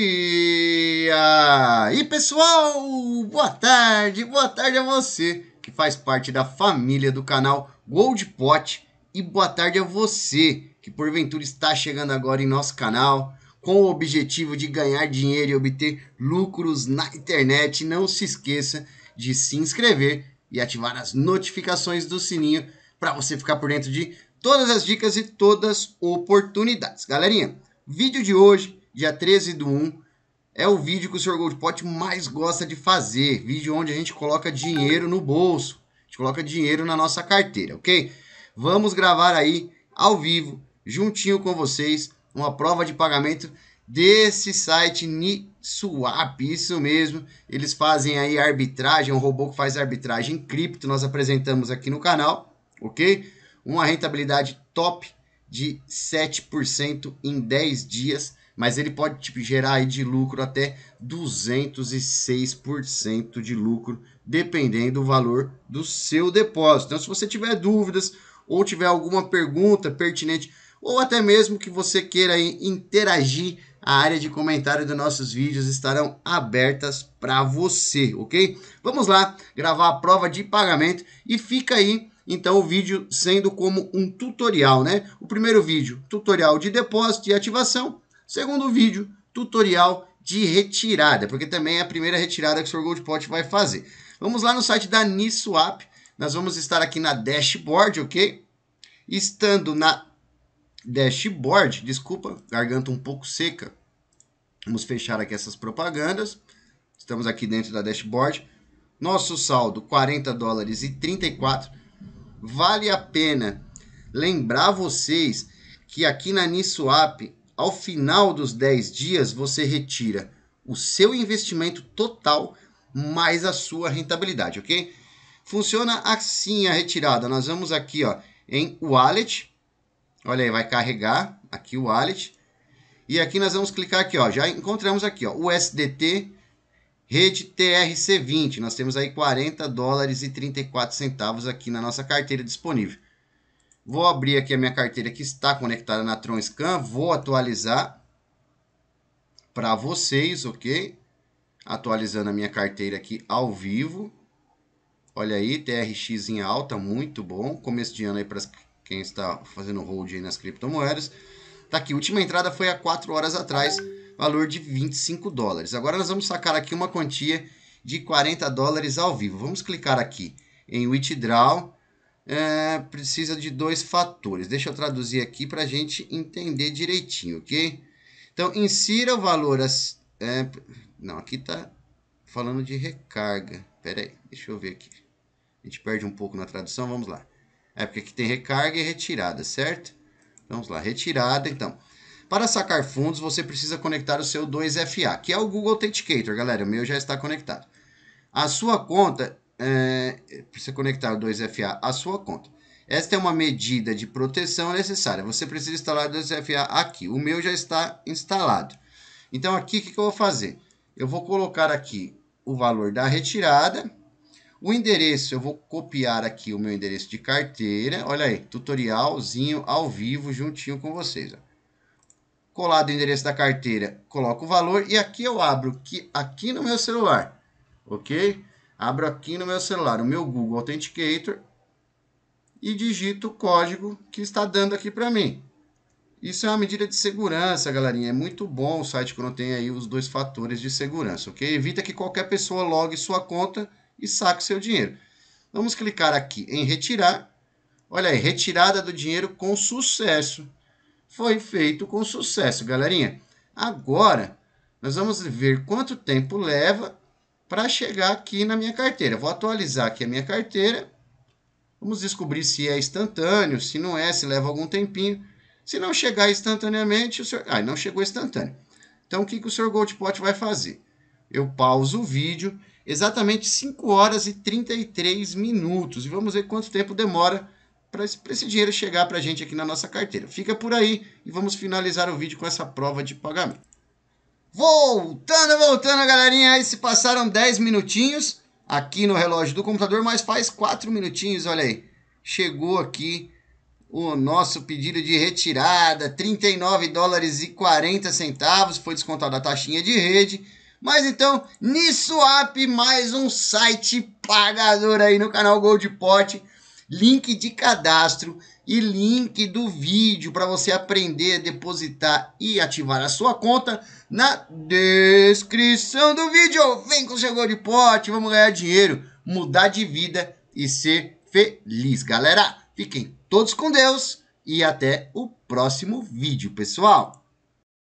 E aí, pessoal, boa tarde, boa tarde a você que faz parte da família do canal Gold Pot e boa tarde a você que porventura está chegando agora em nosso canal com o objetivo de ganhar dinheiro e obter lucros na internet. Não se esqueça de se inscrever e ativar as notificações do sininho para você ficar por dentro de todas as dicas e todas as oportunidades. Galerinha, vídeo de hoje dia 13 do 1. É o vídeo que o Sr. Goldpot mais gosta de fazer. Vídeo onde a gente coloca dinheiro no bolso. A gente coloca dinheiro na nossa carteira, ok? Vamos gravar aí, ao vivo, juntinho com vocês, uma prova de pagamento desse site NiSwap, isso mesmo. Eles fazem aí arbitragem, um robô que faz arbitragem em cripto, nós apresentamos aqui no canal, ok? Uma rentabilidade top de 7% em 10 dias mas ele pode tipo, gerar aí de lucro até 206% de lucro, dependendo do valor do seu depósito. Então, se você tiver dúvidas ou tiver alguma pergunta pertinente, ou até mesmo que você queira aí, interagir, a área de comentário dos nossos vídeos estarão abertas para você, ok? Vamos lá gravar a prova de pagamento e fica aí então o vídeo sendo como um tutorial, né? O primeiro vídeo, tutorial de depósito e ativação, Segundo vídeo, tutorial de retirada, porque também é a primeira retirada que o Sr. Goldpot Pot vai fazer. Vamos lá no site da Niswap, nós vamos estar aqui na dashboard, ok? Estando na dashboard, desculpa, garganta um pouco seca. Vamos fechar aqui essas propagandas. Estamos aqui dentro da dashboard. Nosso saldo 40 dólares e 34. Vale a pena lembrar vocês que aqui na Niswap ao final dos 10 dias, você retira o seu investimento total mais a sua rentabilidade, ok? Funciona assim a retirada. Nós vamos aqui ó, em Wallet. Olha aí, vai carregar aqui o Wallet. E aqui nós vamos clicar aqui, ó. Já encontramos aqui, ó, o SDT Rede TRC20. Nós temos aí 40 dólares e 34 centavos aqui na nossa carteira disponível. Vou abrir aqui a minha carteira que está conectada na TronScan. Vou atualizar para vocês, ok? Atualizando a minha carteira aqui ao vivo. Olha aí, TRX em alta, muito bom. Começo de ano aí para quem está fazendo hold aí nas criptomoedas. Tá aqui, última entrada foi há 4 horas atrás, valor de 25 dólares. Agora nós vamos sacar aqui uma quantia de 40 dólares ao vivo. Vamos clicar aqui em Withdraw é, precisa de dois fatores. Deixa eu traduzir aqui para a gente entender direitinho, ok? Então, insira o valor... As, é, não, aqui está falando de recarga. Peraí, aí, deixa eu ver aqui. A gente perde um pouco na tradução, vamos lá. É porque aqui tem recarga e retirada, certo? Vamos lá, retirada, então. Para sacar fundos, você precisa conectar o seu 2FA, que é o Google Authenticator, galera. O meu já está conectado. A sua conta é, precisa conectar o 2FA à sua conta. Esta é uma medida de proteção necessária. Você precisa instalar o 2FA aqui. O meu já está instalado. Então, aqui o que, que eu vou fazer? Eu vou colocar aqui o valor da retirada. O endereço, eu vou copiar aqui o meu endereço de carteira. Olha aí, tutorialzinho ao vivo juntinho com vocês. Ó. Colado o endereço da carteira, coloco o valor e aqui eu abro que aqui no meu celular, ok? Abro aqui no meu celular o meu Google Authenticator e digito o código que está dando aqui para mim. Isso é uma medida de segurança, galerinha. É muito bom o site quando tem aí os dois fatores de segurança, ok? Evita que qualquer pessoa logue sua conta e saque seu dinheiro. Vamos clicar aqui em retirar. Olha aí, retirada do dinheiro com sucesso. Foi feito com sucesso, galerinha. Agora, nós vamos ver quanto tempo leva para chegar aqui na minha carteira. Vou atualizar aqui a minha carteira. Vamos descobrir se é instantâneo, se não é, se leva algum tempinho. Se não chegar instantaneamente, o senhor... Ah, não chegou instantâneo. Então, o que, que o Sr. Goldpot vai fazer? Eu pauso o vídeo, exatamente 5 horas e 33 minutos. E vamos ver quanto tempo demora para esse dinheiro chegar para a gente aqui na nossa carteira. Fica por aí e vamos finalizar o vídeo com essa prova de pagamento. Voltando, voltando, galerinha. Aí se passaram 10 minutinhos aqui no relógio do computador, mas faz 4 minutinhos, olha aí. Chegou aqui o nosso pedido de retirada, 39 dólares e 40 centavos, foi descontada a taxinha de rede. Mas então, Niswap, mais um site pagador aí no canal Gold Pot link de cadastro e link do vídeo para você aprender a depositar e ativar a sua conta na descrição do vídeo. Vem com o chegou de pote, vamos ganhar dinheiro, mudar de vida e ser feliz, galera. Fiquem todos com Deus e até o próximo vídeo, pessoal.